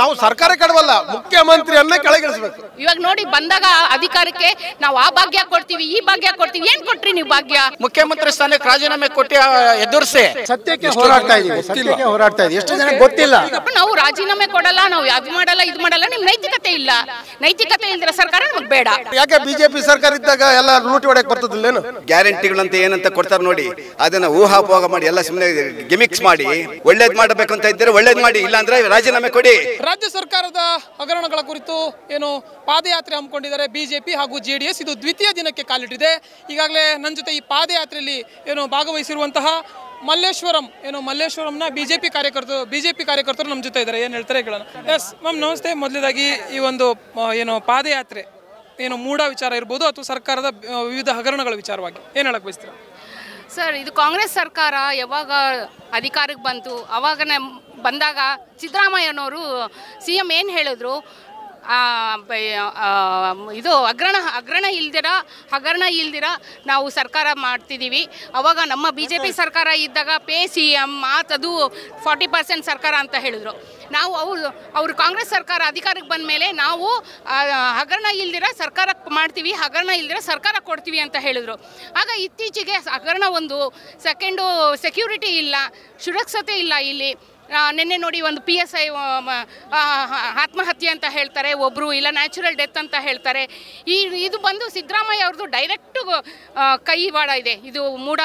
ನಾವು ಸರ್ಕಾರ ಕೆಡವಲ್ಲ ಮುಖ್ಯಮಂತ್ರಿಯನ್ನೇ ಕೆಳಗಿಳಿಸ್ಬೇಕು ಇವಾಗ ನೋಡಿ ಬಂದಾಗ ಅಧಿಕಾರಕ್ಕೆ ನಾವು ಆ ಭಾಗ್ಯ ಕೊಡ್ತೀವಿ ಈ ಭಾಗ್ಯ ಕೊಡ್ತೀವಿ ಏನ್ ಕೊಟ್ರಿ ನೀವು ಭಾಗ್ಯ ಮುಖ್ಯಮಂತ್ರಿ ಸ್ಥಾನಕ್ಕೆ ರಾಜೀನಾಮೆ ಕೊಟ್ಟಿ ಎದುರಿಸಿ ಸತ್ಯಕ್ಕೆ ಹೋರಾಡ್ತಾ ಇದೀವಿ ಸತ್ಯಕ್ಕೆ ಹೋರಾಡ್ತಾ ಇದೀವಿ ಎಷ್ಟು ಜನ ಗೊತ್ತಿಲ್ಲ ನಾವು ರಾಜೀನಾಮೆ ಕೊಡಲ್ಲ ನಾವು ಯಾವ ಮಾಡಲ್ಲ ಇದು ಮಾಡಲ್ಲ ನಿಮ್ ನೈತಿಕತೆ ಇಲ್ಲ ನೈತಿಕತೆ ಇಲ್ದಿರೋ ಸರ್ಕಾರ ನಮಗ್ ಬೇಡ ಯಾಕೆ ಬಿಜೆಪಿ ಸರ್ಕಾರ ಇದ್ದಾಗ ಎಲ್ಲ ಲೂಟಿ ಹೊಡೆಯಕ್ ಏನು ಗ್ಯಾರಂಟಿಗಳಂತ ಏನಂತ ಕೊಡ್ತಾರ ನೋಡಿ ಅದನ್ನ ಊಹಾಪೋಹ ಮಾಡಿ ಎಲ್ಲ ಸುಮ್ಮನೆ ಗಿಮಿಕ್ಸ್ ಮಾಡಿ ಒಳ್ಳೇದ್ ಮಾಡಬೇಕು ಅಂತ ಇದ್ರೆ ಒಳ್ಳೇದ್ ಮಾಡಿ ಇಲ್ಲಾಂದ್ರೆ ರಾಜೀನಾಮೆ ಕೊಡಿ ರಾಜ್ಯ ಸರ್ಕಾರದ ಹಗರಣಗಳ ಕುರಿತು ಏನು ಪಾದಯಾತ್ರೆ ಹಮ್ಮಿಕೊಂಡಿದ್ದಾರೆ ಬಿ ಜೆ ಪಿ ಹಾಗೂ ಜೆ ಡಿ ಎಸ್ ಇದು ದ್ವಿತೀಯ ದಿನಕ್ಕೆ ಕಾಲಿಟ್ಟಿದೆ ಈಗಾಗಲೇ ನನ್ನ ಜೊತೆ ಈ ಪಾದಯಾತ್ರೆಯಲ್ಲಿ ಏನು ಭಾಗವಹಿಸಿರುವಂತಹ ಮಲ್ಲೇಶ್ವರಂ ಏನು ಮಲ್ಲೇಶ್ವರಂನ ಬಿ ಜೆ ಪಿ ಕಾರ್ಯಕರ್ತರು ಬಿ ಜೆ ಪಿ ಕಾರ್ಯಕರ್ತರು ನಮ್ಮ ಜೊತೆ ಇದ್ದಾರೆ ಏನು ಹೇಳ್ತಾರೆ ಕೇಳೋಣ ಎಸ್ ಮ್ಯಾಮ್ ನಮಸ್ತೆ ಮೊದಲೇದಾಗಿ ಈ ಒಂದು ಏನು ಪಾದಯಾತ್ರೆ ಏನು ಮೂಢ ವಿಚಾರ ಇರ್ಬೋದು ಅಥವಾ ಸರ್ಕಾರದ ವಿವಿಧ ಹಗರಣಗಳ ವಿಚಾರವಾಗಿ ಏನು ಹೇಳಕ್ಕೆ ಬಯಸ್ತೀರಾ ಸರ್ ಇದು ಕಾಂಗ್ರೆಸ್ ಸರ್ಕಾರ ಯಾವಾಗ ಅಧಿಕಾರಕ್ಕೆ ಬಂತು ಅವಾಗ ಬಂದಾಗ ಸಿದ್ದರಾಮಯ್ಯನವರು ಸಿ ಎಂ ಏನು ಹೇಳಿದ್ರು ಇದು ಅಗ್ರಣ ಅಗ್ರಣ ಇಲ್ದಿರ ಹಗರಣ ಇಲ್ದಿರ ನಾವು ಸರ್ಕಾರ ಮಾಡ್ತಿದ್ದೀವಿ ಅವಾಗ ನಮ್ಮ ಬಿ ಜೆ ಪಿ ಸರ್ಕಾರ ಇದ್ದಾಗ ಪೇ ಸಿ ಎಮ್ ಮಾತದು ಫಾರ್ಟಿ ಪರ್ಸೆಂಟ್ ಸರ್ಕಾರ ಅಂತ ಹೇಳಿದರು ನಾವು ಅವರು ಅವರು ಕಾಂಗ್ರೆಸ್ ಸರ್ಕಾರ ಅಧಿಕಾರಕ್ಕೆ ಬಂದ ಮೇಲೆ ನಾವು ಹಗರಣ ಇಲ್ದಿರ ಸರ್ಕಾರ ಮಾಡ್ತೀವಿ ಹಗರಣ ಇಲ್ದಿರ ಸರ್ಕಾರ ಕೊಡ್ತೀವಿ ಅಂತ ಹೇಳಿದರು ಆಗ ಇತ್ತೀಚೆಗೆ ಹಗರಣ ಒಂದು ಸೆಕೆಂಡು ಸೆಕ್ಯೂರಿಟಿ ಇಲ್ಲ ಸುರಕ್ಷತೆ ಇಲ್ಲ ಇಲ್ಲಿ ನಿನ್ನೆ ನೋಡಿ ಒಂದು ಪಿ ಎಸ್ ಐ ಆತ್ಮಹತ್ಯೆ ಅಂತ ಹೇಳ್ತಾರೆ ಒಬ್ಬರು ಇಲ್ಲ ನ್ಯಾಚುರಲ್ ಡೆತ್ ಅಂತ ಹೇಳ್ತಾರೆ ಈ ಇದು ಬಂದು ಸಿದ್ದರಾಮಯ್ಯ ಅವ್ರದ್ದು ಡೈರೆಕ್ಟು ಕೈವಾಡ ಇದೆ ಇದು ಮೂಢ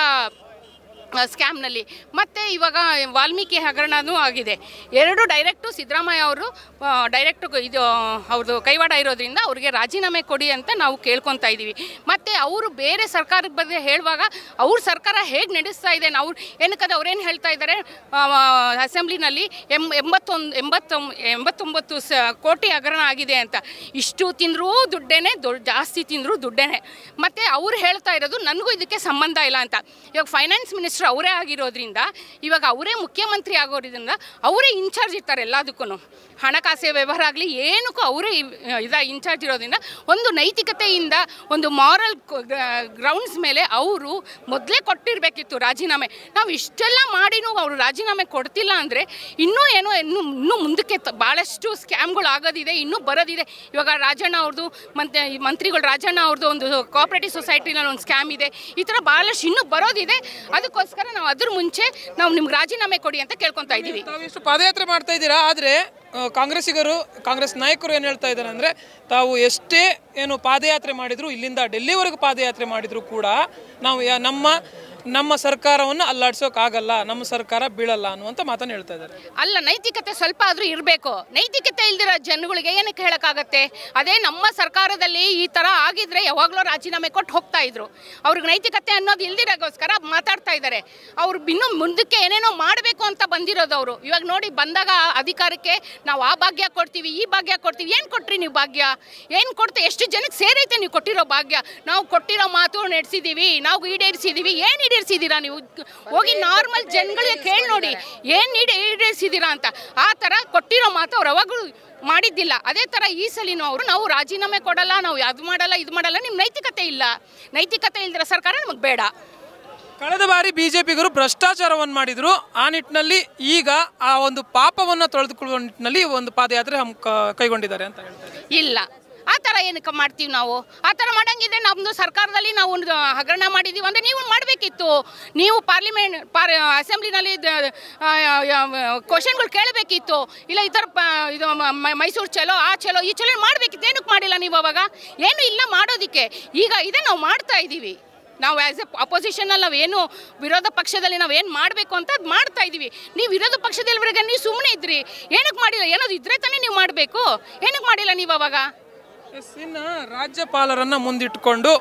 ಸ್ಕ್ಯಾಮ್ನಲ್ಲಿ ಮತ್ತು ಇವಾಗ ವಾಲ್ಮೀಕಿ ಹಗರಣನೂ ಆಗಿದೆ ಎರಡು ಡೈರೆಕ್ಟು ಸಿದ್ದರಾಮಯ್ಯ ಅವರು ಡೈರೆಕ್ಟು ಇದು ಅವ್ರದ್ದು ಕೈವಾಡ ಇರೋದ್ರಿಂದ ಅವ್ರಿಗೆ ರಾಜೀನಾಮೆ ಕೊಡಿ ಅಂತ ನಾವು ಕೇಳ್ಕೊತಾ ಇದ್ದೀವಿ ಮತ್ತು ಅವರು ಬೇರೆ ಸರ್ಕಾರದ ಬಗ್ಗೆ ಹೇಳುವಾಗ ಅವ್ರ ಸರ್ಕಾರ ಹೇಗೆ ನಡೆಸ್ತಾ ಇದೆ ನಾವು ಏನಕ್ಕದ ಅವ್ರೇನು ಹೇಳ್ತಾ ಇದ್ದಾರೆ ಅಸೆಂಬ್ಲಿನಲ್ಲಿ ಎಂ ಎಂಬತ್ತೊಂದು ಎಂಬತ್ತೊ ಎಂಬತ್ತೊಂಬತ್ತು ಸ ಕೋಟಿ ಹಗರಣ ಆಗಿದೆ ಅಂತ ಇಷ್ಟು ತಿಂದರೂ ದುಡ್ಡೇನೆ ದೊಡ್ಡ ಜಾಸ್ತಿ ತಿಂದರೂ ದುಡ್ಡೇನೆ ಮತ್ತು ಅವ್ರು ಹೇಳ್ತಾ ಇರೋದು ನನಗೂ ಇದಕ್ಕೆ ಸಂಬಂಧ ಇಲ್ಲ ಅಂತ ಇವಾಗ ಫೈನಾನ್ಸ್ ಮಿನಿಸ್ಟರ್ ಅವರೇ ಆಗಿರೋದ್ರಿಂದ ಇವಾಗ ಅವರೇ ಮುಖ್ಯಮಂತ್ರಿ ಆಗೋದ್ರಿಂದ ಅವರೇ ಇನ್ಚಾರ್ಜ್ ಇರ್ತಾರೆ ಎಲ್ಲದಕ್ಕೂ ಹಣಕಾಸಿನ ವ್ಯವಹಾರ ಆಗಲಿ ಏನಕ್ಕೂ ಅವರೇ ಇದ ಇನ್ಚಾರ್ಜ್ ಇರೋದ್ರಿಂದ ಒಂದು ನೈತಿಕತೆಯಿಂದ ಒಂದು ಮಾರಲ್ ಗ್ರೌಂಡ್ಸ್ ಮೇಲೆ ಅವರು ಮೊದಲೇ ಕೊಟ್ಟಿರಬೇಕಿತ್ತು ರಾಜೀನಾಮೆ ನಾವು ಇಷ್ಟೆಲ್ಲ ಮಾಡಿನೂ ಅವರು ರಾಜೀನಾಮೆ ಕೊಡ್ತಿಲ್ಲ ಅಂದರೆ ಇನ್ನೂ ಏನೋ ಇನ್ನೂ ಇನ್ನೂ ಮುಂದಕ್ಕೆ ಭಾಳಷ್ಟು ಸ್ಕ್ಯಾಮ್ಗಳು ಆಗೋದಿದೆ ಇನ್ನೂ ಬರೋದಿದೆ ಇವಾಗ ರಾಜಣ್ಣ ಅವ್ರದ್ದು ಮತ್ತು ಮಂತ್ರಿಗಳು ರಾಜಣ್ಣ ಅವ್ರದ್ದು ಒಂದು ಕೋಆಪ್ರೇಟಿವ್ ಸೊಸೈಟಿನಲ್ಲಿ ಒಂದು ಸ್ಕ್ಯಾಮ್ ಇದೆ ಈ ಥರ ಭಾಳಷ್ಟು ಇನ್ನೂ ಬರೋದಿದೆ ಅದಕ್ಕೊಂದು ಅದಕ್ಕೋಸ್ಕರ ನಾವು ಅದ್ರ ಮುಂಚೆ ನಾವು ನಿಮ್ಗೆ ರಾಜೀನಾಮೆ ಕೊಡಿ ಅಂತ ಕೇಳ್ಕೊತಾ ಇದ್ದೀವಿ ಎಷ್ಟು ಪಾದಯಾತ್ರೆ ಮಾಡ್ತಾ ಇದ್ದೀರಾ ಆದರೆ ಕಾಂಗ್ರೆಸ್ಸಿಗರು ಕಾಂಗ್ರೆಸ್ ನಾಯಕರು ಏನು ಹೇಳ್ತಾ ಇದ್ದಾರೆ ಅಂದರೆ ತಾವು ಎಷ್ಟೇ ಏನು ಪಾದಯಾತ್ರೆ ಮಾಡಿದ್ರು ಇಲ್ಲಿಂದ ಡೆಲ್ಲಿವರೆಗೂ ಪಾದಯಾತ್ರೆ ಮಾಡಿದ್ರು ಕೂಡ ನಾವು ನಮ್ಮ ನಮ್ಮ ಸರ್ಕಾರವನ್ನು ಆಗಲ್ಲ ನಮ್ಮ ಸರ್ಕಾರ ಬೀಳಲ್ಲ ಅನ್ನುವಂಥ ಮಾತನ್ನು ಹೇಳ್ತಾ ಇದ್ದಾರೆ ಅಲ್ಲ ನೈತಿಕತೆ ಸ್ವಲ್ಪ ಆದರೂ ಇರಬೇಕು ನೈತಿಕತೆ ಇಲ್ದಿರೋ ಜನಗಳಿಗೆ ಏನಕ್ಕೆ ಹೇಳೋಕ್ಕಾಗತ್ತೆ ಅದೇ ನಮ್ಮ ಸರ್ಕಾರದಲ್ಲಿ ಈ ಥರ ಆಗಿದ್ರೆ ಯಾವಾಗಲೂ ರಾಜೀನಾಮೆ ಕೊಟ್ಟು ಹೋಗ್ತಾ ಇದ್ರು ಅವ್ರಿಗೆ ನೈತಿಕತೆ ಅನ್ನೋದು ಇಲ್ದಿರೋಕ್ಕೋಸ್ಕರ ಮಾತಾಡ್ತಾ ಇದ್ದಾರೆ ಅವ್ರು ಇನ್ನೂ ಮುಂದಕ್ಕೆ ಏನೇನೋ ಮಾಡಬೇಕು ಅಂತ ಬಂದಿರೋದು ಅವರು ಇವಾಗ ನೋಡಿ ಬಂದಾಗ ಅಧಿಕಾರಕ್ಕೆ ನಾವು ಆ ಭಾಗ್ಯ ಕೊಡ್ತೀವಿ ಈ ಭಾಗ್ಯ ಕೊಡ್ತೀವಿ ಏನು ಕೊಟ್ರಿ ನೀವು ಭಾಗ್ಯ ಏನು ಕೊಡ್ತೀವಿ ಎಷ್ಟು ಜನಕ್ಕೆ ಸೇರೈತೆ ನೀವು ಕೊಟ್ಟಿರೋ ಭಾಗ್ಯ ನಾವು ಕೊಟ್ಟಿರೋ ಮಾತು ನಡೆಸಿದ್ದೀವಿ ನಾವು ಈಡೇರಿಸಿದ್ದೀವಿ ಏನು ಈಡೇರಿಸಿದ್ದೀರಾ ನೀವು ಹೋಗಿ ನಾರ್ಮಲ್ ಜನಗಳಿಗೆ ಕೇಳಿ ನೋಡಿ ಏನು ಈಡೇ ಈಡೇರಿಸಿದ್ದೀರಾ ಅಂತ ಆ ಥರ ಕೊಟ್ಟಿರೋ ಮಾತು ಅವ್ರು ಯಾವಾಗಲೂ ಮಾಡಿದ್ದಿಲ್ಲ ಅದೇ ಥರ ಈ ಸಲಿನೂ ಅವರು ನಾವು ರಾಜೀನಾಮೆ ಕೊಡಲ್ಲ ನಾವು ಅದು ಮಾಡಲ್ಲ ಇದು ಮಾಡಲ್ಲ ನಿಮ್ಮ ನೈತಿಕತೆ ಇಲ್ಲ ನೈತಿಕತೆ ಇಲ್ದಿರ ಸರ್ಕಾರ ನಮಗೆ ಬೇಡ ಕಳೆದ ಬಾರಿ ಬಿ ಜೆ ಪಿಗರು ಭ್ರಷ್ಟಾಚಾರವನ್ನು ಮಾಡಿದರು ಆ ನಿಟ್ಟಿನಲ್ಲಿ ಈಗ ಆ ಒಂದು ಪಾಪವನ್ನು ತೊಳೆದುಕೊಳ್ಳುವ ನಿಟ್ಟಿನಲ್ಲಿ ಒಂದು ಪಾದಯಾತ್ರೆ ಕೈಗೊಂಡಿದ್ದಾರೆ ಅಂತ ಹೇಳ್ತಾರೆ ಇಲ್ಲ ಆ ಥರ ಏನಕ್ಕೆ ಮಾಡ್ತೀವಿ ನಾವು ಆ ಥರ ಮಾಡೋಂಗಿದ್ರೆ ನಮ್ಮದು ಸರ್ಕಾರದಲ್ಲಿ ನಾವು ಒಂದು ಹಗರಣ ಮಾಡಿದ್ದೀವಿ ಅಂದರೆ ನೀವು ಮಾಡಬೇಕಿತ್ತು ನೀವು ಪಾರ್ಲಿಮೆಂಟ್ ಪಾರ್ ಅಸೆಂಬ್ಲಿನಲ್ಲಿ ಕ್ವಶನ್ಗಳು ಕೇಳಬೇಕಿತ್ತು ಇಲ್ಲ ಈ ಥರ ಇದು ಮೈಸೂರು ಚಲೋ ಆ ಚಲೋ ಈ ಚಲೋ ಮಾಡಬೇಕಿತ್ತು ಏನಕ್ಕೆ ಮಾಡಿಲ್ಲ ನೀವು ಅವಾಗ ಏನು ಇಲ್ಲ ಮಾಡೋದಕ್ಕೆ ಈಗ ಇದೇ ನಾವು ಮಾಡ್ತಾ ಇದ್ದೀವಿ ನಾವು ಆ್ಯಸ್ ಎ ಅಪೋಸಿಷನಲ್ಲಿ ನಾವು ಏನು ವಿರೋಧ ಪಕ್ಷದಲ್ಲಿ ನಾವು ಏನು ಮಾಡಬೇಕು ಅಂತ ಅದು ಮಾಡ್ತಾ ಇದ್ದೀವಿ ನೀವು ವಿರೋಧ ಪಕ್ಷದಲ್ಲಿವರೆಗೆ ನೀವು ಸುಮ್ಮನೆ ಇದ್ರಿ ಏನಕ್ಕೆ ಮಾಡಿಲ್ಲ ಏನದು ಇದ್ರೆ ತಾನೇ ನೀವು ಮಾಡಬೇಕು ಏನಕ್ಕೆ ಮಾಡಿಲ್ಲ ನೀವು ಅವಾಗ ಎಸ್ ಮುಂದಿಟ್ಕೊಂಡು ರಾಜ್ಯಪಾಲರನ್ನು ಮುಂದಿಟ್ಟುಕೊಂಡು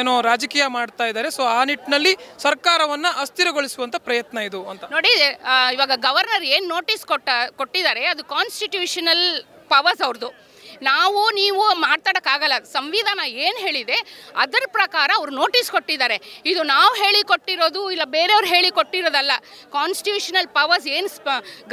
ಏನೋ ರಾಜಕೀಯ ಮಾಡ್ತಾ ಇದ್ದಾರೆ ಸೊ ಆ ನಿಟ್ಟಿನಲ್ಲಿ ಸರ್ಕಾರವನ್ನ ಅಸ್ಥಿರಗೊಳಿಸುವಂತ ಪ್ರಯತ್ನ ಇದು ಅಂತ ನೋಡಿ ಇವಾಗ ಗವರ್ನರ್ ಏನ್ ನೋಟಿಸ್ ಕೊಟ್ಟ ಕೊಟ್ಟಿದ್ದಾರೆ ಅದು ಕಾನ್ಸ್ಟಿಟ್ಯೂಷನಲ್ ಪವರ್ಸ್ ಅವ್ರದ್ದು ನಾವು ನೀವು ಮಾತಾಡೋಕ್ಕಾಗಲ್ಲ ಸಂವಿಧಾನ ಏನು ಹೇಳಿದೆ ಅದರ ಪ್ರಕಾರ ಅವರು ನೋಟಿಸ್ ಕೊಟ್ಟಿದ್ದಾರೆ ಇದು ನಾವು ಹೇಳಿಕೊಟ್ಟಿರೋದು ಇಲ್ಲ ಬೇರೆಯವ್ರು ಹೇಳಿಕೊಟ್ಟಿರೋದಲ್ಲ ಕಾನ್ಸ್ಟಿಟ್ಯೂಷನಲ್ ಪವರ್ಸ್ ಏನು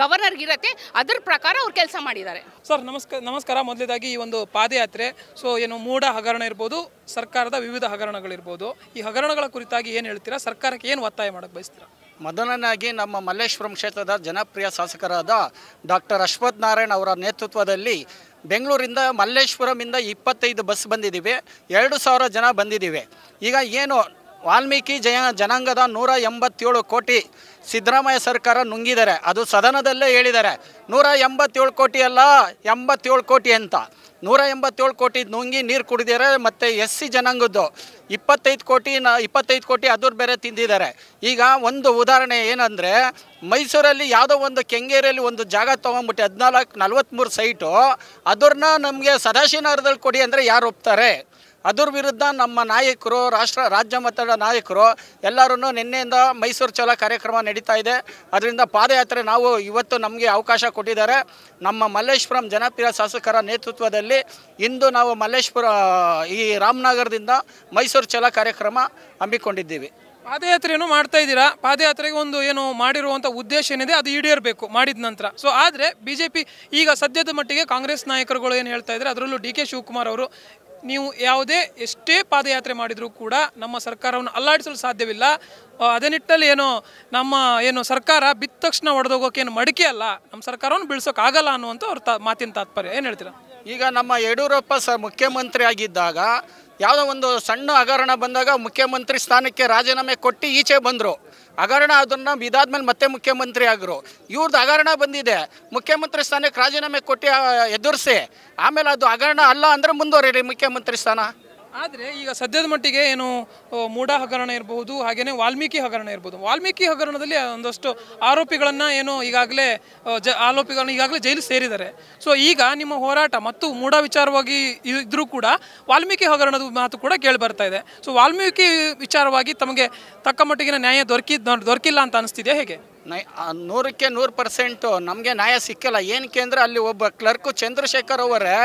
ಗವರ್ನರ್ಗಿರತ್ತೆ ಅದರ ಪ್ರಕಾರ ಅವ್ರು ಕೆಲಸ ಮಾಡಿದ್ದಾರೆ ಸರ್ ನಮಸ್ಕಾರ ನಮಸ್ಕಾರ ಮೊದಲೇದಾಗಿ ಈ ಒಂದು ಪಾದಯಾತ್ರೆ ಸೊ ಏನು ಮೂಢ ಹಗರಣ ಇರ್ಬೋದು ಸರ್ಕಾರದ ವಿವಿಧ ಹಗರಣಗಳಿರ್ಬೋದು ಈ ಹಗರಣಗಳ ಕುರಿತಾಗಿ ಏನು ಹೇಳ್ತೀರಾ ಸರ್ಕಾರಕ್ಕೆ ಏನು ಒತ್ತಾಯ ಮಾಡಕ್ಕೆ ಬಯಸ್ತೀರಾ ಮೊದಲನಾಗಿ ನಮ್ಮ ಮಲ್ಲೇಶ್ವರಂ ಕ್ಷೇತ್ರದ ಜನಪ್ರಿಯ ಶಾಸಕರಾದ ಡಾಕ್ಟರ್ ಅಶ್ವಥ್ ನಾರಾಯಣ್ ಅವರ ನೇತೃತ್ವದಲ್ಲಿ ಬೆಂಗಳೂರಿಂದ ಮಲ್ಲೇಶ್ವರಮಿಂದ ಇಪ್ಪತ್ತೈದು ಬಸ್ ಬಂದಿದ್ದೀವಿ ಎರಡು ಸಾವಿರ ಜನ ಬಂದಿದ್ದೀವಿ ಈಗ ಏನು ವಾಲ್ಮೀಕಿ ಜಯ ಜನಾಂಗದ ನೂರ ಎಂಬತ್ತೇಳು ಕೋಟಿ ಸಿದ್ದರಾಮಯ್ಯ ಸರ್ಕಾರ ನುಂಗಿದ್ದಾರೆ ಅದು ಸದನದಲ್ಲೇ ಹೇಳಿದ್ದಾರೆ ನೂರ ಎಂಬತ್ತೇಳು ಕೋಟಿ ಅಲ್ಲ ಎಂಬತ್ತೇಳು ಕೋಟಿ ಅಂತ ನೂರ ಎಂಬತ್ತೇಳು ಕೋಟಿ ನುಂಗಿ ನೀರು ಕುಡಿದಿದ್ದಾರೆ ಮತ್ತು ಎಸ್ ಸಿ ಜನಾಂಗದ್ದು ಇಪ್ಪತ್ತೈದು ಕೋಟಿ ನ ಇಪ್ಪತ್ತೈದು ಕೋಟಿ ಅದ್ರ ಬೇರೆ ತಿಂದಿದ್ದಾರೆ ಈಗ ಒಂದು ಉದಾಹರಣೆ ಏನಂದರೆ ಮೈಸೂರಲ್ಲಿ ಯಾವುದೋ ಒಂದು ಕೆಂಗೇರಿಯಲ್ಲಿ ಒಂದು ಜಾಗ ತೊಗೊಂಬಿಟ್ಟು ಹದಿನಾಲ್ಕು ನಲ್ವತ್ತ್ಮೂರು ಸೈಟು ಅದ್ರನ್ನ ನಮಗೆ ಸದಾಶಿವನಗರದಲ್ಲಿ ಕೊಡಿ ಅಂದರೆ ಯಾರು ಒಪ್ತಾರೆ ಅದ್ರ ವಿರುದ್ಧ ನಮ್ಮ ನಾಯಕರು ರಾಷ್ಟ್ರ ರಾಜ್ಯ ಮಟ್ಟದ ನಾಯಕರು ಎಲ್ಲರೂ ನಿನ್ನೆಯಿಂದ ಮೈಸೂರು ಚಲೋ ಕಾರ್ಯಕ್ರಮ ನಡೀತಾ ಇದೆ ಅದರಿಂದ ಪಾದಯಾತ್ರೆ ನಾವು ಇವತ್ತು ನಮಗೆ ಅವಕಾಶ ಕೊಟ್ಟಿದ್ದಾರೆ ನಮ್ಮ ಮಲ್ಲೇಶ್ವರಂ ಜನಪ್ರಿಯ ಶಾಸಕರ ನೇತೃತ್ವದಲ್ಲಿ ಇಂದು ನಾವು ಮಲ್ಲೇಶ್ವರ ಈ ರಾಮನಗರದಿಂದ ಮೈಸೂರು ಚಲ ಕಾರ್ಯಕ್ರಮ ಹಮ್ಮಿಕೊಂಡಿದ್ದೀವಿ ಪಾದಯಾತ್ರೆಯನ್ನು ಮಾಡ್ತಾ ಇದ್ದೀರಾ ಪಾದಯಾತ್ರೆಗೆ ಒಂದು ಏನು ಮಾಡಿರುವಂಥ ಉದ್ದೇಶ ಏನಿದೆ ಅದು ಈಡೇರಬೇಕು ಮಾಡಿದ ನಂತರ ಸೊ ಆದರೆ ಬಿ ಜೆ ಪಿ ಈಗ ಸದ್ಯದ ಮಟ್ಟಿಗೆ ಕಾಂಗ್ರೆಸ್ ನಾಯಕರುಗಳು ಏನು ಹೇಳ್ತಾ ಇದ್ದಾರೆ ಅದರಲ್ಲೂ ಡಿ ಕೆ ಶಿವಕುಮಾರ್ ಅವರು ನೀವು ಯಾವುದೇ ಎಷ್ಟೇ ಪಾದಯಾತ್ರೆ ಮಾಡಿದರೂ ಕೂಡ ನಮ್ಮ ಸರ್ಕಾರವನ್ನು ಅಲ್ಲಾಡಿಸಲು ಸಾಧ್ಯವಿಲ್ಲ ಅದೇ ನಿಟ್ಟಿನಲ್ಲಿ ಏನು ನಮ್ಮ ಏನು ಸರ್ಕಾರ ಬಿದ್ದ ತಕ್ಷಣ ಹೊಡೆದೋಗೋಕೆ ಏನು ಮಡಿಕೆ ಅಲ್ಲ ನಮ್ಮ ಸರ್ಕಾರವನ್ನು ಬೀಳ್ಸೋಕ್ಕಾಗಲ್ಲ ಅನ್ನುವಂಥ ಅವ್ರ ತ ಮಾತಿನ ತಾತ್ಪರ್ಯ ಏನು ಹೇಳ್ತೀರಾ ಈಗ ನಮ್ಮ ಯಡಿಯೂರಪ್ಪ ಸ ಮುಖ್ಯಮಂತ್ರಿ ಆಗಿದ್ದಾಗ ಯಾವುದೋ ಒಂದು ಸಣ್ಣ ಹಗರಣ ಬಂದಾಗ ಮುಖ್ಯಮಂತ್ರಿ ಸ್ಥಾನಕ್ಕೆ ರಾಜೀನಾಮೆ ಕೊಟ್ಟು ಈಚೆ ಬಂದರು ಹಗರಣ ಅದನ್ನು ಇದಾದ್ಮೇಲೆ ಮತ್ತೆ ಮುಖ್ಯಮಂತ್ರಿ ಆಗರು ಇವ್ರದ್ದು ಹಗರಣ ಬಂದಿದೆ ಮುಖ್ಯಮಂತ್ರಿ ಸ್ಥಾನಕ್ಕೆ ರಾಜೀನಾಮೆ ಕೊಟ್ಟು ಎದುರಿಸಿ ಆಮೇಲೆ ಅದು ಹಗರಣ ಅಲ್ಲ ಅಂದರೆ ಮುಂದುವರೀರಿ ಮುಖ್ಯಮಂತ್ರಿ ಸ್ಥಾನ ಆದರೆ ಈಗ ಸದ್ಯದ ಮಟ್ಟಿಗೆ ಏನು ಮೂಢ ಹಗರಣ ಇರಬಹುದು ಹಾಗೆಯೇ ವಾಲ್ಮೀಕಿ ಹಗರಣ ಇರ್ಬೋದು ವಾಲ್ಮೀಕಿ ಹಗರಣದಲ್ಲಿ ಒಂದಷ್ಟು ಆರೋಪಿಗಳನ್ನು ಏನು ಈಗಾಗಲೇ ಜ ಆರೋಪಿಗಳನ್ನ ಈಗಾಗಲೇ ಜೈಲು ಸೇರಿದ್ದಾರೆ ಸೊ ಈಗ ನಿಮ್ಮ ಹೋರಾಟ ಮತ್ತು ಮೂಢ ವಿಚಾರವಾಗಿ ಇದ್ರೂ ಕೂಡ ವಾಲ್ಮೀಕಿ ಹಗರಣದ ಮಾತು ಕೂಡ ಕೇಳಿ ಬರ್ತಾ ಇದೆ ಸೊ ವಾಲ್ಮೀಕಿ ವಿಚಾರವಾಗಿ ತಮಗೆ ತಕ್ಕ ಮಟ್ಟಿಗಿನ ನ್ಯಾಯ ದೊರಕಿ ದೊರಕಿಲ್ಲ ಅಂತ ಅನಿಸ್ತಿದೆಯಾ ಹೇಗೆ ನೈ ನೂರಕ್ಕೆ ನೂರು ಪರ್ಸೆಂಟು ನಮಗೆ ನ್ಯಾಯ ಸಿಕ್ಕಿಲ್ಲ ಏನಕ್ಕೆ ಅಂದರೆ ಅಲ್ಲಿ ಒಬ್ಬ ಕ್ಲರ್ಕು ಚಂದ್ರಶೇಖರ್ ಅವರೇ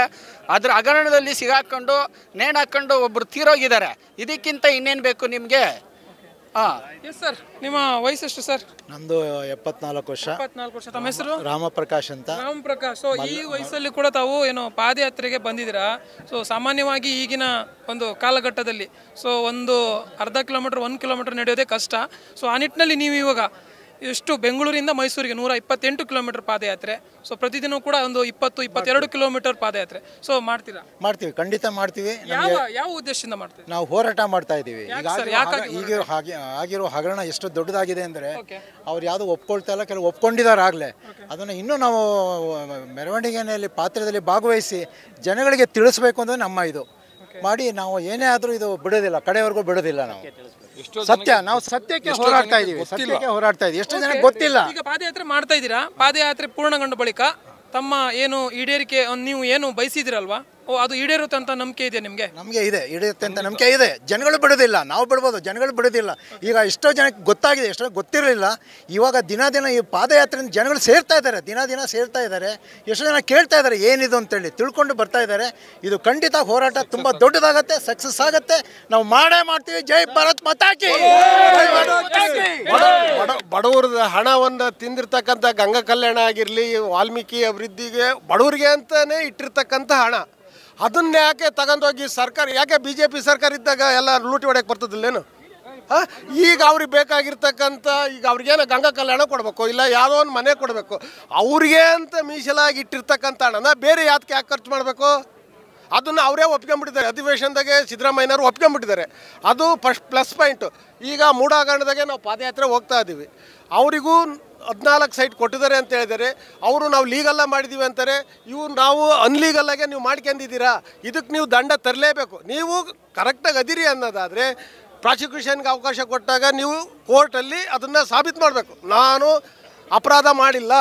ಅದರ ಹಗರಣದಲ್ಲಿ ಸಿಗಾಕೊಂಡು ನೇಣಾಕೊಂಡು ಒಬ್ಬರು ತೀರೋಗಿದ್ದಾರೆ ಇದಕ್ಕಿಂತ ಇನ್ನೇನು ಬೇಕು ನಿಮಗೆ ಎಸ್ ಸರ್ ನಿಮ್ಮ ವಯಸ್ಸೆಷ್ಟು ಸರ್ ನಮ್ಮದು ಎಪ್ಪತ್ನಾಲ್ಕು ವರ್ಷ ವರ್ಷ ತಮ್ಮ ಹೆಸರು ರಾಮಪ್ರಕಾಶ್ ಅಂತ ರಾಮಪ್ರಕಾಶ್ ಸೊ ಈ ವಯಸ್ಸಲ್ಲಿ ಕೂಡ ತಾವು ಏನು ಪಾದಯಾತ್ರೆಗೆ ಬಂದಿದ್ದೀರಾ ಸೊ ಸಾಮಾನ್ಯವಾಗಿ ಈಗಿನ ಒಂದು ಕಾಲಘಟ್ಟದಲ್ಲಿ ಸೊ ಒಂದು ಅರ್ಧ ಕಿಲೋಮೀಟರ್ ಒಂದು ಕಿಲೋಮೀಟರ್ ನಡೆಯೋದೇ ಕಷ್ಟ ಸೊ ಆ ನಿಟ್ಟಿನಲ್ಲಿ ನೀವು ಇವಾಗ ಇಷ್ಟು ಬೆಂಗಳೂರಿಂದ ಮೈಸೂರಿಗೆ ನೂರ ಇಪ್ಪತ್ತೆಂಟು ಕಿಲೋಮೀಟರ್ ಪಾದಯಾತ್ರೆ ಸೊ ಪ್ರತಿದಿನೂ ಕೂಡ ಒಂದು ಇಪ್ಪತ್ತು ಇಪ್ಪತ್ತೆರಡು ಕಿಲೋಮೀಟರ್ ಪಾದಯಾತ್ರೆ ಸೊ ಮಾಡ್ತೀರಾ ಮಾಡ್ತೀವಿ ಖಂಡಿತ ಮಾಡ್ತೀವಿ ಯಾವ ಯಾವ ಉದ್ದೇಶದಿಂದ ಮಾಡ್ತೀವಿ ನಾವು ಹೋರಾಟ ಮಾಡ್ತಾ ಇದ್ದೀವಿ ಈಗಿರೋ ಹಾಗೆ ಆಗಿರೋ ಹಗರಣ ಎಷ್ಟು ದೊಡ್ಡದಾಗಿದೆ ಅಂದರೆ ಅವ್ರು ಯಾವುದು ಒಪ್ಕೊಳ್ತಾ ಇಲ್ಲ ಕೆಲವು ಒಪ್ಕೊಂಡಿದ್ದಾರೆ ಆಗಲೇ ಅದನ್ನು ಇನ್ನೂ ನಾವು ಮೆರವಣಿಗೆಯಲ್ಲಿ ಪಾತ್ರದಲ್ಲಿ ಭಾಗವಹಿಸಿ ಜನಗಳಿಗೆ ತಿಳಿಸ್ಬೇಕು ಅಂದರೆ ನಮ್ಮ ಇದು ಮಾಡಿ ನಾವು ಏನೇ ಆದರೂ ಇದು ಬಿಡೋದಿಲ್ಲ ಕಡೆಯವರೆಗೂ ಬಿಡೋದಿಲ್ಲ ನಾವು ಸತ್ಯ ನಾವು ಸತ್ಯಕ್ಕೆ ಹೋರಾಡ್ತಾ ಇದೀವಿ ಸತ್ಯಕ್ಕೆ ಹೋರಾಡ್ತಾ ಇದೀವಿ ಎಷ್ಟು ಜನ ಗೊತ್ತಿಲ್ಲ ಈಗ ಪಾದಯಾತ್ರೆ ಮಾಡ್ತಾ ಇದ್ದೀರಾ ಪಾದಯಾತ್ರೆ ಪೂರ್ಣಗೊಂಡ ಬಳಿಕ ತಮ್ಮ ಏನು ಈಡೇರಿಕೆ ನೀವು ಏನು ಬಯಸಿದಿರಲ್ವಾ ಓ ಅದು ಈಡೇರುತ್ತೆ ಅಂತ ನಂಬಿಕೆ ಇದೆ ನಿಮಗೆ ನಮಗೆ ಇದೆ ಈಡೇರುತ್ತೆ ಅಂತ ನಂಬಿಕೆ ಇದೆ ಜನಗಳು ಬಿಡೋದಿಲ್ಲ ನಾವು ಬಿಡ್ಬೋದು ಜನಗಳು ಬಿಡೋದಿಲ್ಲ ಈಗ ಎಷ್ಟೋ ಜನಕ್ಕೆ ಗೊತ್ತಾಗಿದೆ ಎಷ್ಟೋ ಗೊತ್ತಿರಲಿಲ್ಲ ಇವಾಗ ದಿನ ದಿನ ಈ ಪಾದಯಾತ್ರೆಯಿಂದ ಜನಗಳು ಸೇರ್ತಾ ಇದ್ದಾರೆ ದಿನ ದಿನ ಸೇರ್ತಾ ಇದ್ದಾರೆ ಎಷ್ಟೋ ಜನ ಕೇಳ್ತಾ ಇದ್ದಾರೆ ಏನಿದು ಅಂತೇಳಿ ತಿಳ್ಕೊಂಡು ಬರ್ತಾ ಇದ್ದಾರೆ ಇದು ಖಂಡಿತ ಹೋರಾಟ ತುಂಬ ದೊಡ್ಡದಾಗತ್ತೆ ಸಕ್ಸಸ್ ಆಗುತ್ತೆ ನಾವು ಮಾಡೇ ಮಾಡ್ತೀವಿ ಜೈ ಭಾರತ್ ಮತಾಕಿ ಬಡವರದ ಹಣವನ್ನು ತಿಂದಿರ್ತಕ್ಕಂಥ ಗಂಗಾ ಕಲ್ಯಾಣ ಆಗಿರಲಿ ವಾಲ್ಮೀಕಿ ಅಭಿವೃದ್ಧಿಗೆ ಬಡವರಿಗೆ ಅಂತಾನೆ ಇಟ್ಟಿರ್ತಕ್ಕಂಥ ಹಣ ಅದನ್ನ ಯಾಕೆ ತಗೊಂಡೋಗಿ ಸರ್ಕಾರ ಯಾಕೆ ಬಿ ಜೆ ಪಿ ಸರ್ಕಾರ ಇದ್ದಾಗ ಎಲ್ಲ ಲೂಟಿ ಹೊಡೆಯಕ್ಕೆ ಬರ್ತದಿಲ್ಲೇನು ಹಾಂ ಈಗ ಅವ್ರಿಗೆ ಬೇಕಾಗಿರ್ತಕ್ಕಂಥ ಈಗ ಅವ್ರಿಗೇನು ಗಂಗಾ ಕಲ್ಯಾಣ ಕೊಡಬೇಕು ಇಲ್ಲ ಯಾವುದೋ ಒಂದು ಮನೆ ಕೊಡಬೇಕು ಅವ್ರಿಗೆ ಅಂತ ಮೀಸಲಾಗಿ ಇಟ್ಟಿರ್ತಕ್ಕಂಥ ಹಣನ ಬೇರೆ ಯಾತಕ್ಕೆ ಯಾಕೆ ಖರ್ಚು ಮಾಡಬೇಕು ಅದನ್ನು ಅವರೇ ಒಪ್ಕೊಂಡ್ಬಿಟ್ಟಿದ್ದಾರೆ ಅಧಿವೇಶನದಾಗೆ ಸಿದ್ದರಾಮಯ್ಯನವರು ಒಪ್ಕೊಂಡ್ಬಿಟ್ಟಿದ್ದಾರೆ ಅದು ಫಸ್ಟ್ ಪ್ಲಸ್ ಪಾಯಿಂಟು ಈಗ ಮೂಡಾಗರಣದಾಗೆ ನಾವು ಪಾದಯಾತ್ರೆ ಹೋಗ್ತಾ ಇದ್ದೀವಿ ಅವರಿಗೂ ಹದಿನಾಲ್ಕು ಸೈಟ್ ಕೊಟ್ಟಿದ್ದಾರೆ ಅಂತ ಹೇಳಿದರೆ ಅವರು ನಾವು ಲೀಗಲ್ಲ ಮಾಡಿದ್ದೀವಿ ಅಂತಾರೆ ಇವು ನಾವು ಅನ್ಲೀಗಲ್ಲಾಗೆ ನೀವು ಮಾಡ್ಕೊಂಡಿದ್ದೀರಾ ಇದಕ್ಕೆ ನೀವು ದಂಡ ತರಲೇಬೇಕು ನೀವು ಕರೆಕ್ಟಾಗಿ ಅದಿರಿ ಅನ್ನೋದಾದರೆ ಪ್ರಾಸಿಕ್ಯೂಷನ್ಗೆ ಅವಕಾಶ ಕೊಟ್ಟಾಗ ನೀವು ಕೋರ್ಟಲ್ಲಿ ಅದನ್ನು ಸಾಬೀತು ಮಾಡಬೇಕು ನಾನು ಅಪರಾಧ ಮಾಡಿಲ್ಲ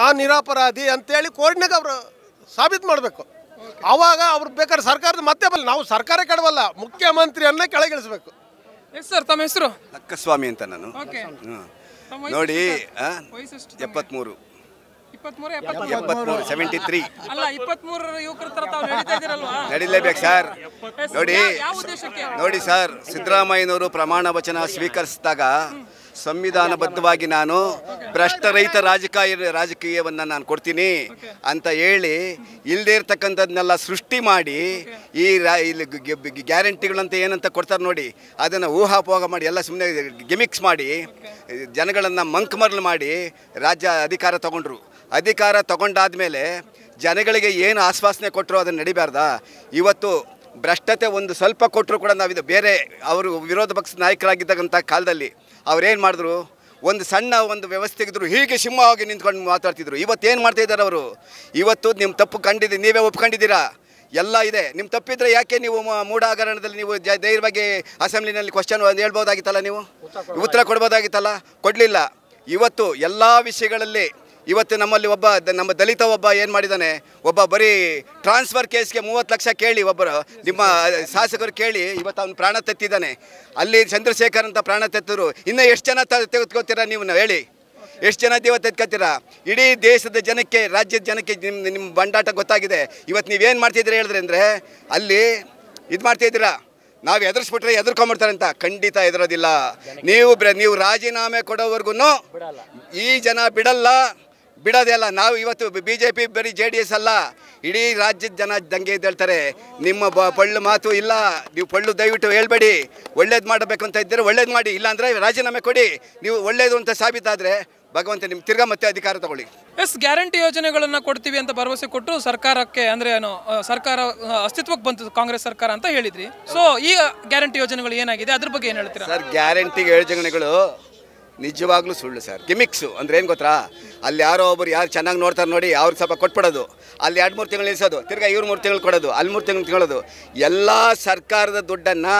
ನಾನು ನಿರಾಪರಾಧಿ ಅಂತೇಳಿ ಕೋರ್ಟ್ನಾಗ ಅವರು ಸಾಬೀತು ಮಾಡಬೇಕು ಆವಾಗ ಅವ್ರು ಬೇಕಾದ್ರೆ ಸರ್ಕಾರದ ಮತ್ತೆ ಬಲ್ಲ ನಾವು ಸರ್ಕಾರ ಕೆಡವಲ್ಲ ಮುಖ್ಯಮಂತ್ರಿಯನ್ನೇ ಕೆಳಗಿಳಿಸ್ಬೇಕು ಎಸ್ ಸರ್ ತಮ್ಮ ಹೆಸರು ಅಕ್ಕಸ್ವಾಮಿ ಅಂತ ನಾನು ನೋಡಿ ಎಪ್ಪತ್ಮೂರು ಸೆವೆಂಟಿ ತ್ರೀ ನಡೀಲೇಬೇಕು ಸರ್ ನೋಡಿ ನೋಡಿ ಸರ್ ಸಿದ್ದರಾಮಯ್ಯನವರು ಪ್ರಮಾಣ ವಚನ ಸ್ವೀಕರಿಸಿದಾಗ ಸಂವಿಧಾನಬದ್ಧವಾಗಿ ನಾನು ಭ್ರಷ್ಟರಹಿತ ರಾಜಕೀಯ ರಾಜಕೀಯವನ್ನು ನಾನು ಕೊಡ್ತೀನಿ ಅಂತ ಹೇಳಿ ಇಲ್ಲದೇ ಇರ್ತಕ್ಕಂಥದ್ದನ್ನೆಲ್ಲ ಸೃಷ್ಟಿ ಮಾಡಿ ಈ ರಾ ಇಲ್ಲಿ ಗ್ಯಾರಂಟಿಗಳಂತ ಏನಂತ ಕೊಡ್ತಾರೆ ನೋಡಿ ಅದನ್ನು ಊಹಾಪೋಹ ಮಾಡಿ ಎಲ್ಲ ಸುಮ್ಮನೆ ಗಿಮಿಕ್ಸ್ ಮಾಡಿ ಜನಗಳನ್ನು ಮಂಕ್ಮರ್ಲು ಮಾಡಿ ರಾಜ್ಯ ಅಧಿಕಾರ ತಗೊಂಡ್ರು ಅಧಿಕಾರ ಮೇಲೆ ಜನಗಳಿಗೆ ಏನು ಆಶ್ವಾಸನೆ ಕೊಟ್ಟರು ಅದನ್ನು ನಡಿಬಾರ್ದ ಇವತ್ತು ಭ್ರಷ್ಟತೆ ಒಂದು ಸ್ವಲ್ಪ ಕೊಟ್ಟರು ಕೂಡ ನಾವಿದು ಬೇರೆ ಅವರು ವಿರೋಧ ಪಕ್ಷದ ನಾಯಕರಾಗಿದ್ದಕ್ಕಂಥ ಕಾಲದಲ್ಲಿ ಅವ್ರೇನು ಮಾಡಿದ್ರು ಒಂದು ಸಣ್ಣ ಒಂದು ವ್ಯವಸ್ಥೆಗಿದ್ರು ಹೀಗೆ ಸಿಂಹವಾಗಿ ನಿಂತ್ಕೊಂಡು ಮಾತಾಡ್ತಿದ್ರು ಇವತ್ತೇನು ಇದ್ದಾರೆ ಅವರು ಇವತ್ತು ನಿಮ್ಮ ತಪ್ಪು ಕಂಡಿದೆ ನೀವೇ ಒಪ್ಕೊಂಡಿದ್ದೀರಾ ಎಲ್ಲ ಇದೆ ನಿಮ್ಮ ತಪ್ಪಿದ್ರೆ ಯಾಕೆ ನೀವು ಮೂಡಾಗರಣದಲ್ಲಿ ಹಗರಣದಲ್ಲಿ ನೀವು ಧೈರ್ಯವಾಗಿ ಅಸೆಂಬ್ಲಿನಲ್ಲಿ ಕ್ವಶನ್ ಹೇಳ್ಬೋದಾಗಿತ್ತಲ್ಲ ನೀವು ಉತ್ತರ ಕೊಡ್ಬೋದಾಗಿತ್ತಲ್ಲ ಕೊಡಲಿಲ್ಲ ಇವತ್ತು ಎಲ್ಲ ವಿಷಯಗಳಲ್ಲಿ ಇವತ್ತು ನಮ್ಮಲ್ಲಿ ಒಬ್ಬ ನಮ್ಮ ದಲಿತ ಒಬ್ಬ ಏನು ಮಾಡಿದ್ದಾನೆ ಒಬ್ಬ ಬರೀ ಟ್ರಾನ್ಸ್ಫರ್ ಕೇಸ್ಗೆ ಮೂವತ್ತು ಲಕ್ಷ ಕೇಳಿ ಒಬ್ಬರು ನಿಮ್ಮ ಶಾಸಕರು ಕೇಳಿ ಇವತ್ತು ಅವನು ಪ್ರಾಣ ತೆತ್ತಿದ್ದಾನೆ ಅಲ್ಲಿ ಚಂದ್ರಶೇಖರ್ ಅಂತ ಪ್ರಾಣ ತೆತ್ತರು ಇನ್ನೂ ಎಷ್ಟು ಜನ ತೆಗೆದುಕೋತೀರ ನೀವು ಹೇಳಿ ಎಷ್ಟು ಜನ ಇವತ್ತು ತೆತ್ಕೋತೀರಾ ಇಡೀ ದೇಶದ ಜನಕ್ಕೆ ರಾಜ್ಯದ ಜನಕ್ಕೆ ನಿಮ್ಮ ನಿಮ್ಮ ಬಂಡಾಟ ಗೊತ್ತಾಗಿದೆ ಇವತ್ತು ನೀವೇನು ಮಾಡ್ತಿದ್ದೀರಾ ಹೇಳಿದ್ರೆ ಅಂದರೆ ಅಲ್ಲಿ ಇದು ಮಾಡ್ತಿದ್ದೀರಾ ನಾವು ಎದುರಿಸ್ಬಿಟ್ರೆ ಎದುರ್ಕೊಂಬಿಡ್ತಾರೆ ಅಂತ ಖಂಡಿತ ಎದುರೋದಿಲ್ಲ ನೀವು ನೀವು ರಾಜೀನಾಮೆ ಕೊಡೋವರೆಗೂ ಈ ಜನ ಬಿಡಲ್ಲ ಬಿಡೋದೇ ಅಲ್ಲ ನಾವು ಇವತ್ತು ಬಿ ಜೆ ಪಿ ಬರೀ ಜೆ ಡಿ ಎಸ್ ಅಲ್ಲ ಇಡೀ ರಾಜ್ಯದ ಜನ ದಂಗೆ ಇದು ಹೇಳ್ತಾರೆ ನಿಮ್ಮ ಬ ಪಳ್ಳು ಮಾತು ಇಲ್ಲ ನೀವು ಪಳ್ಳು ದಯವಿಟ್ಟು ಹೇಳ್ಬೇಡಿ ಒಳ್ಳೇದು ಮಾಡಬೇಕು ಅಂತ ಇದ್ದರೆ ಒಳ್ಳೇದು ಮಾಡಿ ಇಲ್ಲಾಂದರೆ ರಾಜೀನಾಮೆ ಕೊಡಿ ನೀವು ಒಳ್ಳೇದು ಅಂತ ಸಾಬೀತಾದರೆ ಭಗವಂತ ನಿಮ್ಗೆ ತಿರ್ಗಾ ಮತ್ತೆ ಅಧಿಕಾರ ತಗೊಳ್ಳಿ ಎಸ್ ಗ್ಯಾರಂಟಿ ಯೋಜನೆಗಳನ್ನು ಕೊಡ್ತೀವಿ ಅಂತ ಭರವಸೆ ಕೊಟ್ಟರು ಸರ್ಕಾರಕ್ಕೆ ಅಂದ್ರೆ ಏನು ಸರ್ಕಾರ ಅಸ್ತಿತ್ವಕ್ಕೆ ಬಂತು ಕಾಂಗ್ರೆಸ್ ಸರ್ಕಾರ ಅಂತ ಹೇಳಿದ್ರಿ ಸೊ ಈ ಗ್ಯಾರಂಟಿ ಯೋಜನೆಗಳು ಏನಾಗಿದೆ ಅದ್ರ ಬಗ್ಗೆ ಏನು ಹೇಳ್ತೀರಾ ಸರ್ ಗ್ಯಾರಂಟಿ ಯೋಜನೆಗಳು ನಿಜವಾಗ್ಲೂ ಸುಳ್ಳು ಸರ್ ಗಿಮಿಕ್ಸು ಅಂದರೆ ಏನು ಗೊತ್ತಾ ಅಲ್ಲಿ ಯಾರೋ ಒಬ್ಬರು ಯಾರು ಚೆನ್ನಾಗಿ ನೋಡ್ತಾರೆ ನೋಡಿ ಅವ್ರಿಗೆ ಸ್ವಲ್ಪ ಕೊಟ್ಬಿಡೋದು ಅಲ್ಲಿ ಎರಡು ಮೂರು ತಿಂಗಳು ನಿಲ್ಸೋದು ತಿರ್ಗಾ ಇವ್ರು ಮೂರು ತಿಂಗಳು ಕೊಡೋದು ಅಲ್ಲಿ ಮೂರು ತಿಂಗಳು ತಿಳೋದು ಎಲ್ಲ ಸರ್ಕಾರದ ದುಡ್ಡನ್ನು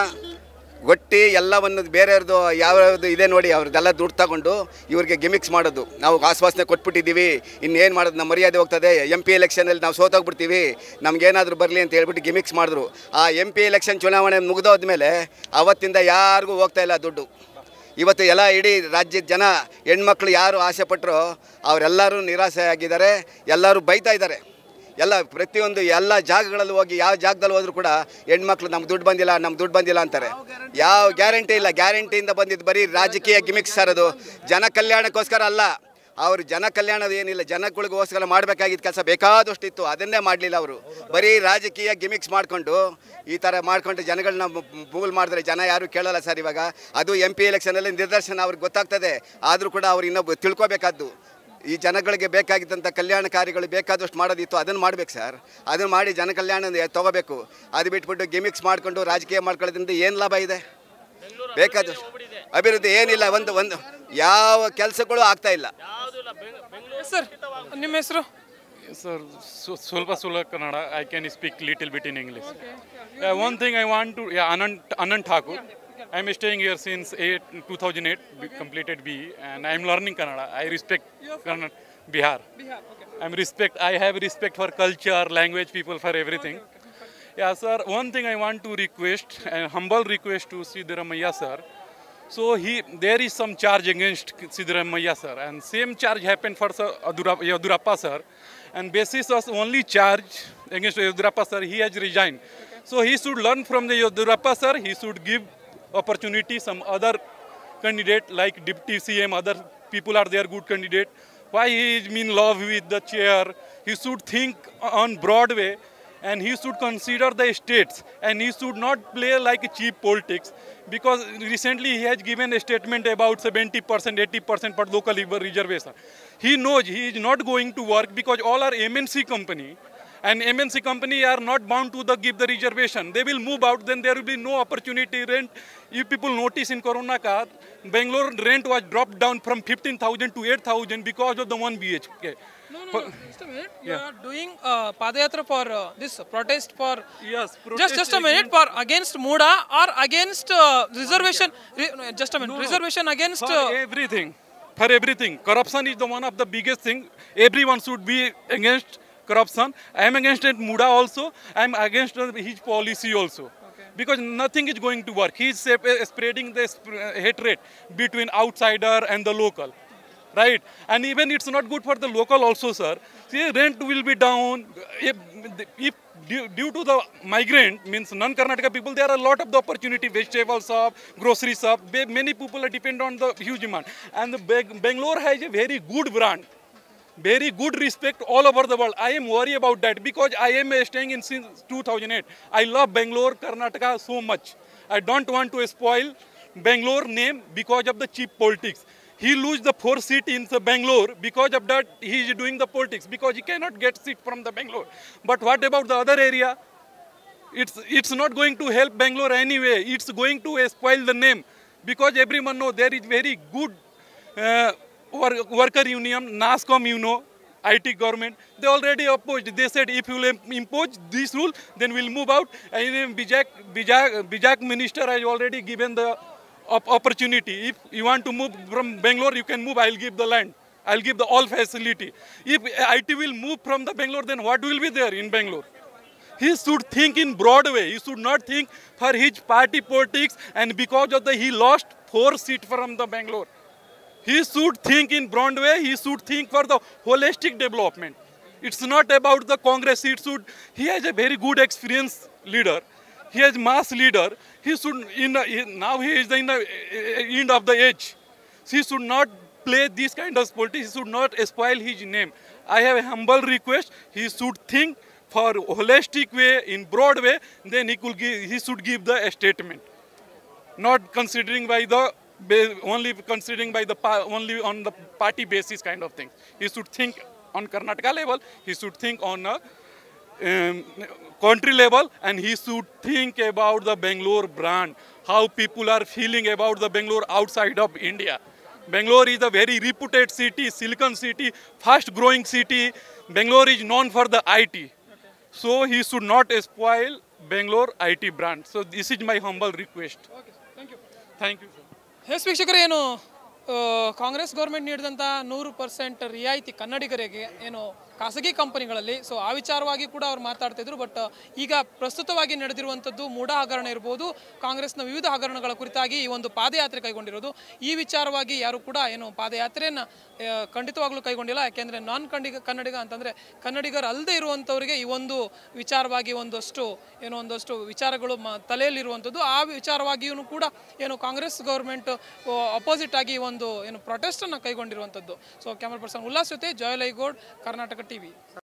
ಒಟ್ಟಿ ಎಲ್ಲವನ್ನು ಬೇರೆಯವ್ರದ್ದು ಯಾವ್ಯಾವ್ದು ಇದೆ ನೋಡಿ ಅವ್ರದ್ದೆಲ್ಲ ದುಡ್ಡು ತಗೊಂಡು ಇವ್ರಿಗೆ ಗಿಮಿಕ್ಸ್ ಮಾಡೋದು ನಾವು ಆಶ್ವಾಸನೆ ಕೊಟ್ಬಿಟ್ಟಿದ್ದೀವಿ ಇನ್ನೇನು ಮಾಡೋದು ನಮ್ಮ ಮರ್ಯಾದೆ ಹೋಗ್ತದೆ ಎಮ್ ಪಿ ಎಲೆಕ್ಷನಲ್ಲಿ ನಾವು ಸೋತೋಗ್ಬಿಡ್ತೀವಿ ನಮಗೇನಾದರೂ ಬರಲಿ ಅಂತ ಹೇಳ್ಬಿಟ್ಟು ಗಿಮಿಕ್ಸ್ ಮಾಡಿದ್ರು ಆ ಎಮ್ ಪಿ ಎಲೆಕ್ಷನ್ ಚುನಾವಣೆ ಮುಗಿದೋದ್ಮೇಲೆ ಅವತ್ತಿಂದ ಯಾರಿಗೂ ಹೋಗ್ತಾ ಇಲ್ಲ ದುಡ್ಡು ಇವತ್ತು ಎಲ್ಲ ಇಡೀ ರಾಜ್ಯದ ಜನ ಹೆಣ್ಮಕ್ಳು ಯಾರು ಆಸೆ ಪಟ್ಟರು ಅವರೆಲ್ಲರೂ ನಿರಾಸೆ ಆಗಿದ್ದಾರೆ ಎಲ್ಲರೂ ಬೈತಾ ಇದ್ದಾರೆ ಎಲ್ಲ ಪ್ರತಿಯೊಂದು ಎಲ್ಲ ಜಾಗಗಳಲ್ಲಿ ಹೋಗಿ ಯಾವ ಜಾಗದಲ್ಲಿ ಹೋದರೂ ಕೂಡ ಹೆಣ್ಮಕ್ಳು ನಮ್ಮ ದುಡ್ಡು ಬಂದಿಲ್ಲ ನಮ್ಮ ದುಡ್ಡು ಬಂದಿಲ್ಲ ಅಂತಾರೆ ಯಾವ ಗ್ಯಾರಂಟಿ ಇಲ್ಲ ಗ್ಯಾರಂಟಿಯಿಂದ ಬಂದಿದ್ದು ಬರೀ ರಾಜಕೀಯ ಗಿಮಿಕ್ಸ್ ಸರ್ ಅದು ಜನ ಕಲ್ಯಾಣಕ್ಕೋಸ್ಕರ ಅಲ್ಲ ಅವರು ಜನ ಕಲ್ಯಾಣದ ಏನಿಲ್ಲ ಜನಗಳಿಗೋಸ್ಕರ ಮಾಡಬೇಕಾಗಿದ್ದ ಕೆಲಸ ಬೇಕಾದಷ್ಟು ಇತ್ತು ಅದನ್ನೇ ಮಾಡಲಿಲ್ಲ ಅವರು ಬರೀ ರಾಜಕೀಯ ಗಿಮಿಕ್ಸ್ ಮಾಡಿಕೊಂಡು ಈ ಥರ ಮಾಡಿಕೊಂಡು ಜನಗಳನ್ನ ಭೂಲ್ ಮಾಡಿದ್ರೆ ಜನ ಯಾರು ಕೇಳಲ್ಲ ಸರ್ ಇವಾಗ ಅದು ಎಂ ಪಿ ಎಲೆಕ್ಷನಲ್ಲಿ ನಿದರ್ಶನ ಅವ್ರಿಗೆ ಗೊತ್ತಾಗ್ತದೆ ಆದರೂ ಕೂಡ ಅವ್ರು ಇನ್ನೊಬ್ಬ ತಿಳ್ಕೊಬೇಕಾದ್ದು ಈ ಜನಗಳಿಗೆ ಬೇಕಾಗಿದ್ದಂಥ ಕಲ್ಯಾಣ ಕಾರ್ಯಗಳು ಬೇಕಾದಷ್ಟು ಮಾಡೋದಿತ್ತು ಅದನ್ನು ಮಾಡಬೇಕು ಸರ್ ಅದನ್ನು ಮಾಡಿ ಜನ ಕಲ್ಯಾಣ ತೊಗೋಬೇಕು ಅದು ಬಿಟ್ಬಿಟ್ಟು ಗಿಮಿಕ್ಸ್ ಮಾಡಿಕೊಂಡು ರಾಜಕೀಯ ಮಾಡ್ಕೊಳ್ಳೋದ್ರಿಂದ ಏನು ಲಾಭ ಇದೆ ಬೇಕಾದಷ್ಟು ಅಭಿವೃದ್ಧಿ ಏನಿಲ್ಲ ಒಂದು ಒಂದು ಯಾವ ಕೆಲಸಗಳು ಆಗ್ತಾ ಇಲ್ಲ Yes, sir. Any mesro? Yes, sir. Sulpa Sula Kannada. I can speak little bit in English. Yeah, one thing I want to. Yeah, Anant, Anant Thakur. I'm staying here since 2008, okay. completed B, and I'm learning Kannada. I respect Kannada. Bihar. I'm respect, I have respect for culture, language, people, for everything. Yeah, sir, one thing I want to request, humble request to Sridharamaya, sir. So he, there is some charge against Siddharamaiah sir and same charge happened for sir Yadurappa sir. And basis was only charge against Yadurappa sir, he has resigned. Okay. So he should learn from the Yadurappa sir, he should give opportunity some other candidate like deputy CM, other people are there good candidate. Why he is in love with the chair? He should think on Broadway and he should consider the states and he should not play like cheap politics because recently he has given a statement about 70%, 80% for local reservation. He knows he is not going to work because all are MNC company and MNC company are not bound to the give the reservation. They will move out, then there will be no opportunity rent. If people notice in Corona car, Bangalore rent was dropped down from 15,000 to 8,000 because of the one BHK. No, no, no. Just a minute. You yeah. are doing uh, Padayatra for uh, this protest for. Yes. Protest just, just a minute for against Muda or against uh, reservation. Re, no, just a minute. No, reservation against. For uh, everything. For everything. Corruption is the one of the biggest thing. Everyone should be against corruption. I am against it, Muda also. I am against uh, his policy also because nothing is going to work. He is uh, spreading this hatred between outsider and the local right? And even it's not good for the local also, sir. See, rent will be down. If, if due, due to the migrant, means non-Karnataka people, there are a lot of the opportunity, vegetable shop, grocery shop. Many people are depend on the huge demand. And the Bangalore has a very good brand. Very good respect all over the world. I am worried about that because I am staying in since 2008. I love Bangalore, Karnataka so much. I don't want to spoil Bangalore name because of the cheap politics he lose the four seat in the Bangalore because of that he is doing the politics because he cannot get seat from the Bangalore. But what about the other area? It's, it's not going to help Bangalore anyway. It's going to eh, spoil the name because everyone know there is very good uh, work, worker union, NASCOM you know, IT government. They already opposed. They said if you impose this rule then we'll move out. And Bijak, Bijak, Bijak minister has already given the op opportunity. If you want to move from Bangalore, you can move, I'll give the land. I'll give the all facility. If IT will move from the Bangalore, then what will be there in Bangalore? He should think in broad way. He should not think for his party politics and because of the he lost four seats from the Bangalore. He should think in broad way. He should think for the holistic development. It's not about the Congress. It should, he has a very good experience leader he is mass leader. He should, in, in now he is in the eh, end of the age. He should not play this kind of politics. He should not spoil his name. I have a humble request. He should think for holistic way, in broad way, then he, could give, he should give the statement. Not considering by the only considering by the only on the party basis kind of thing. He should think on Karnataka level. He should think on a country level and he should think about the Bangalore brand, how people are feeling about the Bangalore outside of India. Bangalore is a very reputed city, silicon city, fast growing city. Bangalore is known for the IT. So he should not spoil Bangalore IT brand. So this is my humble request. Okay, thank you. Thank you. ಎಸ್ ವೀಕ್ಷಕರು ಏನು Congress government ನೀಡಿದಂಥ ನೂರು percent ರಿಯಾಯಿತಿ ಕನ್ನಡಿಗರಿಗೆ ऐनो ಖಾಸಗಿ ಕಂಪನಿಗಳಲ್ಲಿ so ಆ ವಿಚಾರವಾಗಿ ಕೂಡ ಅವ್ರು ಮಾತಾಡ್ತಿದ್ರು ಬಟ್ ಈಗ ಪ್ರಸ್ತುತವಾಗಿ ನಡೆದಿರುವಂಥದ್ದು ಮೂಢ ಹಗರಣ ಇರ್ಬೋದು ಕಾಂಗ್ರೆಸ್ನ ವಿವಿಧ ಹಗರಣಗಳ ಕುರಿತಾಗಿ ಈ ಒಂದು ಪಾದಯಾತ್ರೆ ಕೈಗೊಂಡಿರೋದು ಈ ವಿಚಾರವಾಗಿ ಯಾರು ಕೂಡ ಏನು ಪಾದಯಾತ್ರೆಯನ್ನು ಖಂಡಿತವಾಗ್ಲೂ ಕೈಗೊಂಡಿಲ್ಲ ಯಾಕೆಂದರೆ ನಾನ್ ಕನ್ನಡಿಗ ಕನ್ನಡಿಗ ಅಂತಂದರೆ ಕನ್ನಡಿಗರಲ್ಲದೆ ಇರುವಂಥವರಿಗೆ ಈ ಒಂದು ವಿಚಾರವಾಗಿ ಒಂದಷ್ಟು ಏನೋ ಒಂದಷ್ಟು ವಿಚಾರಗಳು ಮ ತಲೆಯಲ್ಲಿರುವಂಥದ್ದು ಆ ವಿಚಾರವಾಗಿಯೂ ಕೂಡ ಏನು ಕಾಂಗ್ರೆಸ್ ಗೌರ್ಮೆಂಟ್ ಅಪೋಸಿಟ್ ಆಗಿ ಒಂದು ಏನು ಪ್ರೊಟೆಸ್ಟನ್ನು ಕೈಗೊಂಡಿರುವಂಥದ್ದು ಸೊ ಕ್ಯಾಮ್ರಾ ಪರ್ಸನ್ ಉಲ್ಲಾಸ್ ಜೊತೆ ಜಯಲೈಗೌಡ ಕರ್ನಾಟಕ टीवी